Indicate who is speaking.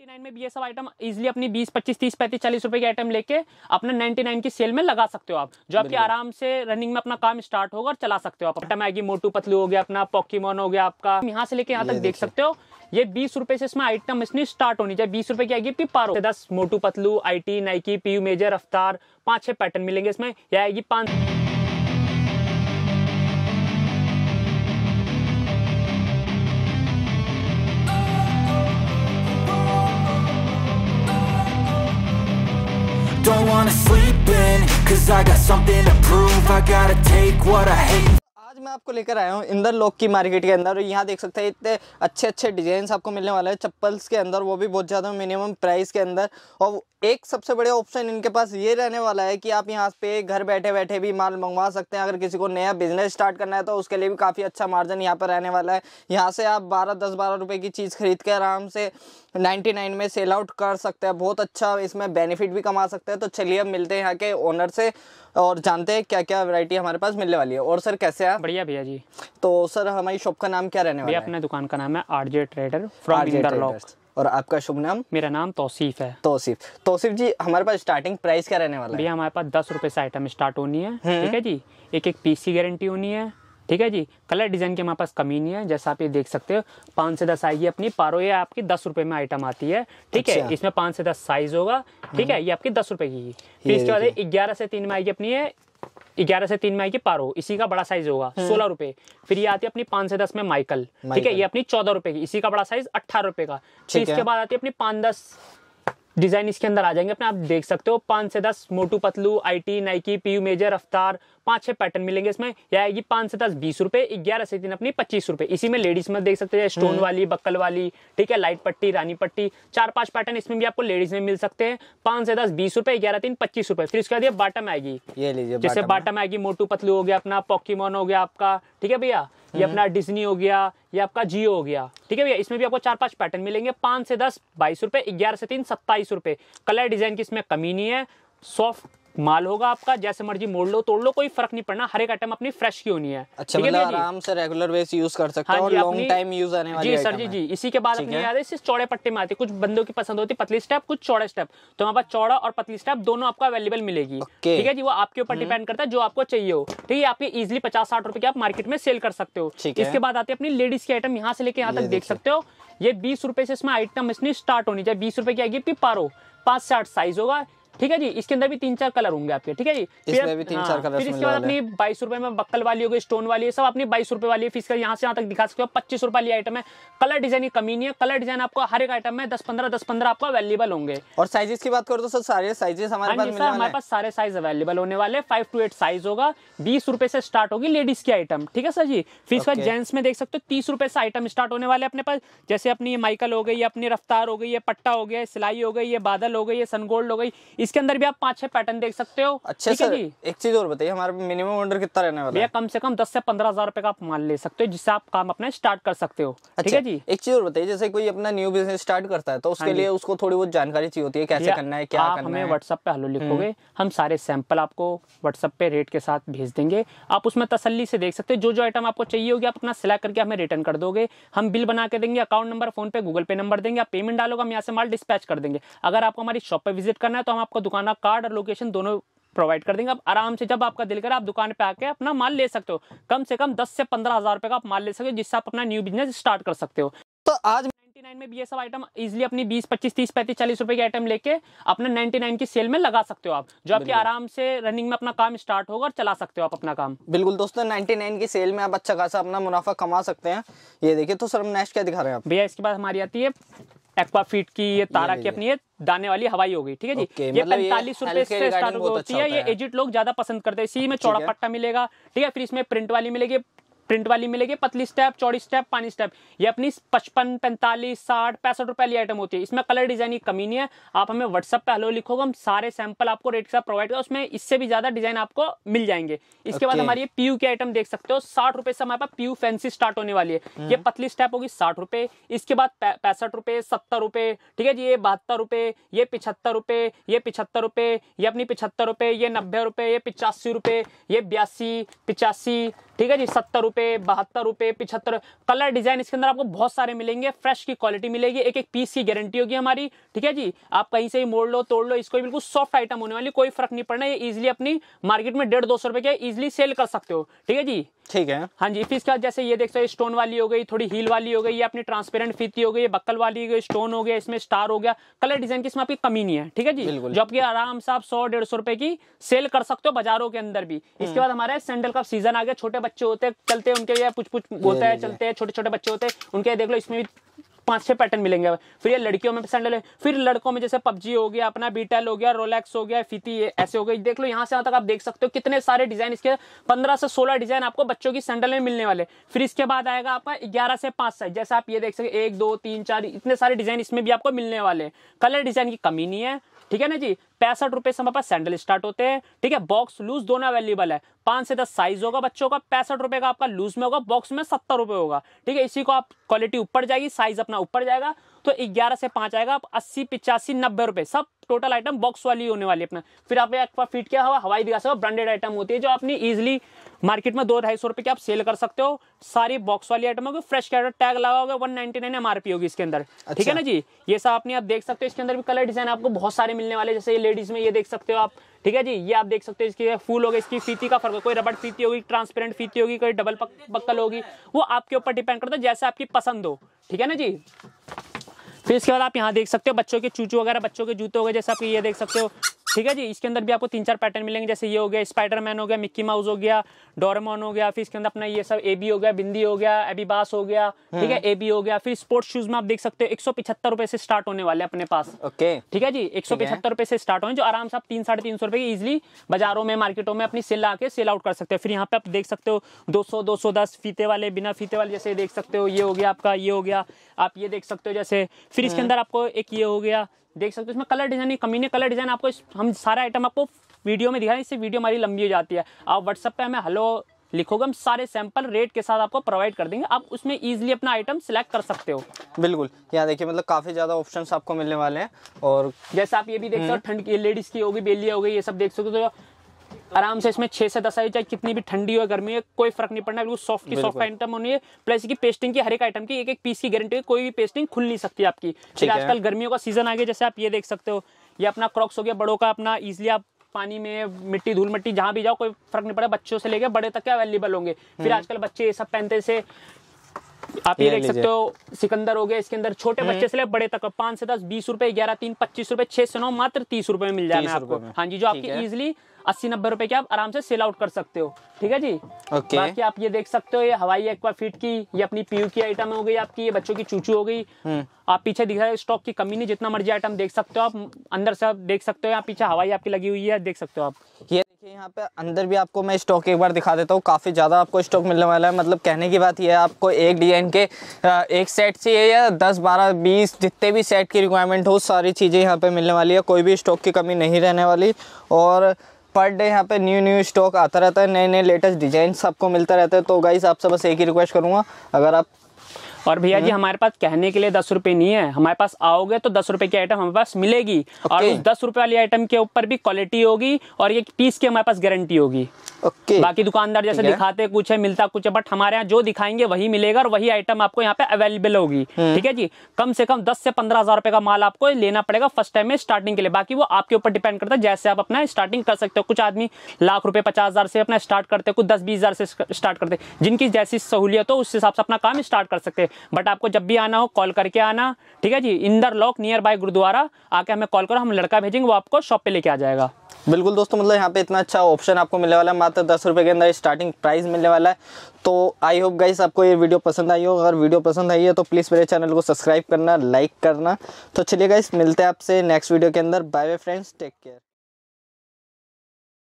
Speaker 1: 99 में भी ये सब आइटम इजीली अपनी 20 25 30 35 40 रुपए के आइटम लेके अपना 99 की सेल में लगा सकते हो आप जो आपके आराम से रनिंग में अपना काम स्टार्ट होगा और चला सकते हो आप आइटम आएगी मोटू पतलू हो गया अपना पॉकीमोन हो गया आपका यहाँ से लेके यहाँ तक देख सकते हो ये बीस रुपए से इसमें आइटम इसमें स्टार्ट होनी चाहिए बीस रुपए की आएगी पारो दस Motu Patlu I T Nike P major Raftaar पांच छह पैटर्न मिलेंगे इसमें यह आएगी पांच
Speaker 2: Don't wanna sleep in Cause I got something to prove I gotta take what I hate मैं आपको लेकर आया हूँ इंदर लोक की मार्केट के अंदर और यहाँ देख सकते हैं इतने अच्छे अच्छे डिजाइन आपको मिलने वाले हैं चप्पल्स के अंदर वो भी बहुत ज़्यादा मिनिमम प्राइस के अंदर और एक सबसे बड़े ऑप्शन इनके पास ये रहने वाला है कि आप यहाँ पे घर बैठे बैठे भी माल मंगवा सकते हैं अगर किसी को नया बिजनेस स्टार्ट करना है तो उसके लिए भी काफ़ी अच्छा मार्जिन यहाँ पर रहने वाला है यहाँ से आप बारह दस बारह रुपये की चीज़ खरीद के आराम से नाइन में सेल आउट कर सकते हैं बहुत अच्छा इसमें बेनिफिट भी कमा सकते हैं तो चलिए अब मिलते हैं यहाँ के ओनर से और जानते हैं क्या क्या वैरायटी हमारे पास मिलने वाली है और सर कैसे है बढ़िया भैया भैया जी तो सर हमारी शॉप का नाम क्या रहने वाला है अपने दुकान का नाम है आरजे ट्रेडर फ्रॉम इंटरलॉक और आपका शुभ नाम मेरा नाम तोसीफ है तोसीफ तोसीफ जी हमारे पास स्टार्टिंग प्राइस क्या रहने वाला है भैया हमारे पास दस
Speaker 1: रुपए से आइटम हम्म। स्टार्ट होनी है ठीक है जी एक एक पीस की गारंटी होनी है ठीक है जी कलर डिजाइन के हमारे पास कमी नहीं है जैसा आप ये देख सकते हो पाँच से दस आएगी अपनी पारो ये आपकी दस रुपए में आइटम आती है ठीक अच्छा। है इसमें पाँच से दस साइज होगा ठीक है हम्म। ये आपकी दस रुपए की फिर इसके बाद ग्यारह से तीन में आएगी अपनी ग्यारह से तीन में आएगी पारो इसी का बड़ा साइज होगा हाँ। सोलह रुपए फिर ये आती है अपनी पांच से दस में माइकल ठीक है ये अपनी चौदह रुपए की इसी का बड़ा साइज अट्ठारह रुपए का फिर इसके बाद आती है अपनी पांच दस डिजाइन इसके अंदर आ जाएंगे अपने आप देख सकते हो पांच से दस Motu Patlu IT Nike PU major Raftaar पांच छह पैटर्न मिलेंगे इसमें यह आएगी पांच से दस बीस रुपए ग्यारह से तीन अपनी पच्चीस रुपए इसी में लेडीज में देख सकते हैं स्टोन हम्म। वाली बक्कल वाली ठीक है लाइट पट्टी रानी पट्टी चार पांच पैटर्न इसमें भी आपको लेडीज में मिल सकते हैं पांच से दस बीस रुपए ग्यारह तीन पच्चीस रुपए फिर उसके बाद बाटम आएगी
Speaker 2: ये लीजिए जैसे बाटम
Speaker 1: आएगी मोटू पतलू हो गया अपना पॉकीमोन हो गया आपका ठीक है भैया ये हम्म। अपना डिज्नी हो गया ये आपका जियो हो गया ठीक है भैया इसमें भी आपको चार पांच पैटर्न मिलेंगे पांच से दस बाईस रुपए ग्यारह से तीन सत्ताईस रुपए कलर डिजाइन की इसमें कमी नहीं है सॉफ्ट माल होगा आपका जैसे मर्जी मोड़ लो तोड़ लो कोई फर्क नहीं पड़ना हर एक आइटम अपनी फ्रेश की होनी है अच्छा मतलब आराम
Speaker 2: से रेगुलर बेस यूज कर सकते हाँ हो लॉन्ग टाइम यूज आने वाली जी सर जी
Speaker 1: जी इसी के बाद अपनी याद है चौड़े पट्टे में आती है कुछ बंदों की पसंद होती पतली स्टेप कुछ चौड़े स्टेप तो हमारे पास चौड़ा और पतली स्टेप दोनों आपको अवेलेबल मिलेगी ठीक है जी वो आपके ऊपर डिपेंड हम्म। करता है जो आपको चाहिए हो ठीक है आपके इजिली पचास साठ रुपए की आप मार्केट में सेल कर सकते हो इसके बाद आती है अपनी लेडीज की आइटम यहाँ से लेके यहाँ तक देख सकते हो ये बीस रुपए से इसमें आइटम इसमें स्टार्ट होनी चाहिए बीस रुपए की आएगी पिपारो पांच से आठ साइज होगा ठीक है जी इसके अंदर भी तीन चार कलर होंगे आपके ठीक है जी फिर भी तीन हाँ, चार कलर फिर इसके बाद अपनी बाईस रुपए में बक्कल वाली होगी स्टोन वाली है सब अपनी बाईस रुपए वाली है फिर यहाँ से यहाँ तक दिखा सकते हो पच्चीस रुपए वाली आइटम है कलर डिजाइन की कमी नहीं है कलर डिजाइन आपको हर एक आइटम में दस पंद्रह दस पंद्रह आपको अवेलेबल होंगे
Speaker 2: और साइजेस की बात करो तो सर सारे साइजेस
Speaker 1: हमारे हाँ पास हमारे पास सारे साइज अवेलेबल होने वाले फाइव टू एट साइज होगा बीस रुपए से स्टार्ट होगी लेडीज की आइटम ठीक है सर जी फिर इसका जेंट्स में देख सकते हो तीस रुपए से आइटम स्टार्ट होने वाले अपने पास जैसे अपनी माइकल हो गई अपनी रफ्तार हो गई है पट्टा हो गया सिलाई हो गई है बादल हो गई है सनगोल्ड हो गई इसके अंदर भी आप पांच छह पैटर्न देख सकते हो अच्छा सर
Speaker 2: एक चीज और बताइए हमारे मिनिमम ऑर्डर कितना रहने वाला है कम से कम दस से पंद्रह हजार रुपए का आप माल ले सकते हो जिससे आप काम अपना स्टार्ट कर सकते हो ठीक अच्छा, है जी एक चीज और बताइए जैसे कोई अपना न्यू बिजनेस स्टार्ट करता है तो उसके हाँ लिए उसको थोड़ी बहुत जानकारी चाहिए होती है कैसे करना है क्या हमें व्हाट्सअप पे हेलो लिखोगे हम्म।
Speaker 1: हम सारे सैंपल आपको व्हाट्सअप पे रेट के साथ भेज देंगे आप उसमें तसली से देख सकते हो जो जो आइटम आपको चाहिए होगी आप अपना सिलेक्ट करके हमें रिटर्न कर दोगे हम बिल बना के देंगे account number PhonePe Google Pay number देंगे आप पेमेंट डालोगे हम यहाँ से माल डिस्पैच कर देंगे अगर आपको हमारी शॉप पर विजिट करना है तो हम आपको आपको दुकान का कार्ड और लोकेशन दोनों प्रोवाइड कर देंगे आप आराम से जब आपका दिल करे आप दुकान पे आके अपना माल ले सकते हो कम से कम दस से पंद्रह हजार रुपए का आप माल ले सकते हो जिससे आप अपना न्यू बिजनेस स्टार्ट कर सकते हो तो आज 99 में भी ये सब आइटम इजिली अपनी 20, 25, 30, 35, 40 रुपए के आइटम लेके अपना 99 की सेल में लगा सकते हो आप जो आपके आराम से रनिंग में अपना काम स्टार्ट होगा और चला सकते हो आप अपना काम
Speaker 2: बिल्कुल दोस्तों 99 की सेल में आप अच्छा खासा अपना मुनाफा कमा सकते हैं ये देखिए तो सर हम नेक्स्ट क्या दिखा रहे हैं आप भैया इसके बाद हमारी आती है एक्वाफीट की
Speaker 1: ये तारा की अपनी ये दाने वाली हवाई हो गई ठीक है जी मतलब ये पैंतालीस रुपए से स्टार्ट होती है अच्छा ये एजिट लोग ज्यादा पसंद करते हैं इसी में चौड़ा पट्टा मिलेगा ठीक है फिर इसमें प्रिंट वाली मिलेगी प्रिंट वाली मिलेगी पतली स्टेप चौड़ी स्टेप पानी स्टेप ये अपनी पचपन पैंतालीस साठ पैंसठ रुपए वाली आइटम होती है इसमें कलर डिजाइन की कमी नहीं है आप हमें व्हाट्सअप पे हेलो लिखोगे हम सारे सैंपल आपको रेट के साथ प्रोवाइड करें उसमें इससे भी ज्यादा डिजाइन आपको मिल जाएंगे इसके बाद हमारी पीयू की आइटम देख सकते हो साठ रुपए से हमारे पास पीयू फैंसी स्टार्ट होने वाली है हम्म। ये पतली स्टेप होगी साठ रुपए इसके बाद पैंसठ रुपए सत्तर रुपए ठीक है जी ये बहत्तर रुपए ये पिछहत्तर रुपए ये पिछहत्तर रुपए ये अपनी पिछहत्तर रुपए ये नब्बे रुपए ये पिचासी रुपए ये बयासी पिचासी ठीक है जी सत्तर रुपए रुपए बहत्तर रुपए पिछहत्तर कलर डिजाइन इसके अंदर आपको बहुत सारे मिलेंगे फ्रेश की क्वालिटी मिलेगी एक एक पीस की गारंटी होगी हमारी ठीक है जी आप कहीं से ही मोड़ लो तोड़ लो इसको बिल्कुल सॉफ्ट आइटम होने वाली कोई फर्क नहीं पड़ना ये इजिली अपनी मार्केट में डेढ़ दो सौ रुपए के इजिली सेल कर सकते हो ठीक है जी ठीक है हाँ जी फिर इसके बाद जैसे ये देख सकते हो स्टोन वाली हो गई थोड़ी हील वाली हो गई ये अपनी ट्रांसपेरेंट फीती हो गई बक्कल वाली हो गई स्टोन हो गया इसमें स्टार हो गया कलर डिजाइन की इसमें आपकी कमी नहीं है ठीक है जी जो आपकी आराम से आप सौ डेढ़ सौ रुपए की सेल कर सकते हो बाजारों के अंदर भी इसके हम्म। बाद हमारे सैंडल का सीजन आ गया छोटे बच्चे होते चलते होते हैं उनके लिए पूछ पूछ होता है चलते हैं छोटे छोटे बच्चे होते हैं उनके देख लो इसमें भी पांच छह पैटर्न मिलेंगे फिर ये लड़कियों में पसंद है फिर लड़कों में जैसे पबजी हो गया अपना बीटेल हो गया रोलेक्स हो गया फीती ऐसे हो गए देख लो यहाँ से यहाँ तक आप देख सकते हो कितने सारे डिजाइन इसके पंद्रह से सोलह डिजाइन आपको बच्चों की सैंडल में मिलने वाले फिर इसके बाद आएगा आपका ग्यारह से पांच साइज जैसे आप ये देख सकते एक दो तीन चार इतने सारे डिजाइन इसमें भी आपको मिलने वाले कलर डिजाइन की कमी नहीं है ठीक है ना जी पैंसठ रुपए से हमारे सैंडल स्टार्ट होते हैं ठीक है बॉक्स लूज दोनों अवेलेबल है पांच से दस साइज होगा बच्चों का पैंसठ रुपए का आपका लूज में होगा बॉक्स में सत्तर रुपए होगा ठीक है इसी को आप क्वालिटी ऊपर जाएगी साइज अपना ऊपर जाएगा तो ग्यारह से पांच आएगा आप अस्सी पिचासी नब्बे रुपए सब टोटल आइटम बॉक्स वाली होने वाली अपना फिर आप फिट क्या हुआ हवाई विकास ब्रांडेड आइटम होती है जो आपने इजिली मार्केट में दो ढाई सौ रुपए की आप सेल कर सकते हो सारी बॉक्स वाली आइटम होगी फ्रेश कैरेट टैग लगा होगा वन नाइनटी नाइन एमआरपी होगी इसके अंदर अच्छा। ठीक है ना जी ये सब आपने आप देख सकते हो इसके अंदर भी कलर डिजाइन आपको बहुत सारे मिलने वाले जैसे ये लेडीज में ये देख सकते हो आप ठीक है जी ये आप देख सकते हो इसकी फूल होगा इसकी फीती का फर्क कोई रबड़ फीती होगी ट्रांसपेरेंट फीती होगी कोई डबल बक्कल होगी वो आपके ऊपर डिपेंड करता है जैसे आपकी पसंद हो ठीक है ना जी फिर इसके बाद आप यहाँ देख सकते हो बच्चों के चूचू वगैरह बच्चों के जूते हो गए जैसे आप ये देख सकते हो ठीक है जी इसके अंदर भी आपको तीन चार पैटर्न मिलेंगे जैसे ये हो गया स्पाइडरमैन हो गया मिक्की माउस हो गया डोरेमोन हो गया फिर इसके अंदर अपना ये सब बी हो गया बिंदी हो गया एबीबास हो गया ठीक है ए हम्म। बी हो गया फिर स्पोर्ट्स शूज में आप देख सकते हो एक सौ पिछहत्तर रुपए से स्टार्ट होने वाले अपने पास ओके ठीक है जी एक सौ पिछहत्तर रुपए से स्टार्ट होने जो आराम से आप तीन साढ़े तीन सौ रुपए इजिली बाजारों में मार्केटों में अपनी सेल आके सेल आउट कर सकते हो फिर यहाँ पे आप देख सकते हो दो सौ दो सौ दस फीते वाले बिना फीते वाले जैसे देख सकते हो ये हो गया आपका ये हो गया आप ये देख सकते हो जैसे फिर इसके हम्म। अंदर आपको एक ये हो गया देख सकते हो इसमें कलर डिजाइन कमी नहीं कलर डिजाइन आपको हम सारा आइटम आपको वीडियो में दिखाएं इससे वीडियो हमारी लंबी हो जाती है आप व्हाट्सअप पे हमें हेलो लिखोगे हम सारे सैंपल रेट के साथ आपको प्रोवाइड कर देंगे आप उसमें इजीली अपना आइटम सिलेक्ट कर सकते हो
Speaker 2: बिल्कुल यहाँ देखिए मतलब काफी ज्यादा ऑप्शन आपको मिलने वाले हैं और जैसे आप ये भी देख सकते हो हम्म। ठंड की लेडीज की होगी बेलिया होगी ये सब देख सकते हो तो
Speaker 1: आराम से इसमें छह से दस आई चाहे कितनी भी ठंडी हो गर्मी हो कोई फर्क नहीं पड़ना बिल्कुल सॉफ्ट की सॉफ्ट आइटम होनी है प्लस की पेस्टिंग की हर एक आइटम की एक एक पीस की गारंटी है कोई भी पेस्टिंग खुल नहीं सकती आपकी आजकल गर्मियों का सीजन आ गया जैसे आप ये देख सकते हो ये अपना क्रॉक्स हो गया बड़ों का अपना इजिली आप पानी में मिट्टी धूल मिट्टी जहां भी जाओ कोई फर्क नहीं पड़ा बच्चों से लेके बड़े तक के अवेलेबल होंगे फिर हम्म। आजकल बच्चे ये सब पहनते से आप ये देख सकते हो सिकंदर हो गया इसके अंदर छोटे हम्म। बच्चे से ले बड़े तक पांच से दस बीस रुपए ग्यारह तीन पच्चीस रुपए छह से नौ मात्र तीस रुपए में मिल जाएगा आपको हाँ जी जो आपकी इजिली अस्सी नब्बे रुपए के आप आराम से सेल आउट कर सकते हो ठीक है जी okay. बाकी आप ये देख सकते हो ये हवाई एक्वा फिट की ये अपनी पीयू की आइटम हो गई आपकी ये बच्चों की चूचू हो गई हम्म। आप पीछे दिख रहा है स्टॉक की कमी नहीं जितना मर्जी आइटम देख सकते हो आप अंदर से देख सकते हो यहाँ पीछे हवाई आपकी लगी हुई है देख सकते हो आप
Speaker 2: ये देखिए यहाँ पे अंदर भी आपको मैं स्टॉक एक बार दिखा देता हूँ काफ़ी ज़्यादा आपको स्टॉक मिलने वाला है मतलब कहने की बात यह है आपको एक डिजाइन के एक सेट से या दस बारह बीस जितने भी सेट की रिक्वायरमेंट हो सारी चीज़ें यहाँ पे मिलने वाली है कोई भी स्टॉक की कमी नहीं रहने वाली और पर डे यहाँ पे न्यू न्यू स्टॉक आता रहता है नए नए लेटेस्ट डिजाइन सबको मिलता रहता है तो गाइज़ आपसे बस एक ही रिक्वेस्ट करूँगा अगर आप
Speaker 1: और भैया जी हम्म। हमारे पास कहने के लिए दस रुपए नहीं है हमारे पास आओगे तो दस रुपए की आइटम हमारे पास मिलेगी और उस दस रुपए वाली आइटम के ऊपर भी क्वालिटी होगी और ये पीस की हमारे पास गारंटी होगी ओके बाकी दुकानदार जैसे दिखाते कुछ है मिलता कुछ है बट हमारे यहाँ जो दिखाएंगे वही मिलेगा और वही आइटम आपको यहाँ पे अवेलेबल होगी हम्म। ठीक है जी कम से कम दस से पंद्रह हजार रुपए का माल आपको लेना पड़ेगा फर्स्ट टाइम में स्टार्टिंग के लिए बाकी वो आपके ऊपर डिपेंड करता है जैसे आप अपना स्टार्टिंग कर सकते हो कुछ आदमी लाख रुपए पचास हजार से अपना स्टार्ट करते हैं कुछ दस बीस हजार से स्टार्ट करते जिनकी जैसी सहूलियत हो उस हिसाब से अपना काम स्टार्ट कर सकते बट आपको जब भी आना हो कॉल करके आना ठीक है जी Inderlok near by gurdwara आके हमें कॉल करो हम लड़का भेजेंगे वो आपको शॉप पे लेके आ जाएगा
Speaker 2: बिल्कुल दोस्तों मतलब यहाँ पे इतना अच्छा ऑप्शन आपको मिलने वाला है मात्र दस रुपये के अंदर स्टार्टिंग प्राइस मिलने वाला है तो आई होप गाइस आपको ये वीडियो पसंद आई हो अगर वीडियो पसंद आई है तो प्लीज़ मेरे चैनल को सब्सक्राइब करना लाइक करना तो चलिए गाइस मिलते हैं आपसे नेक्स्ट वीडियो के अंदर bye bye friends take care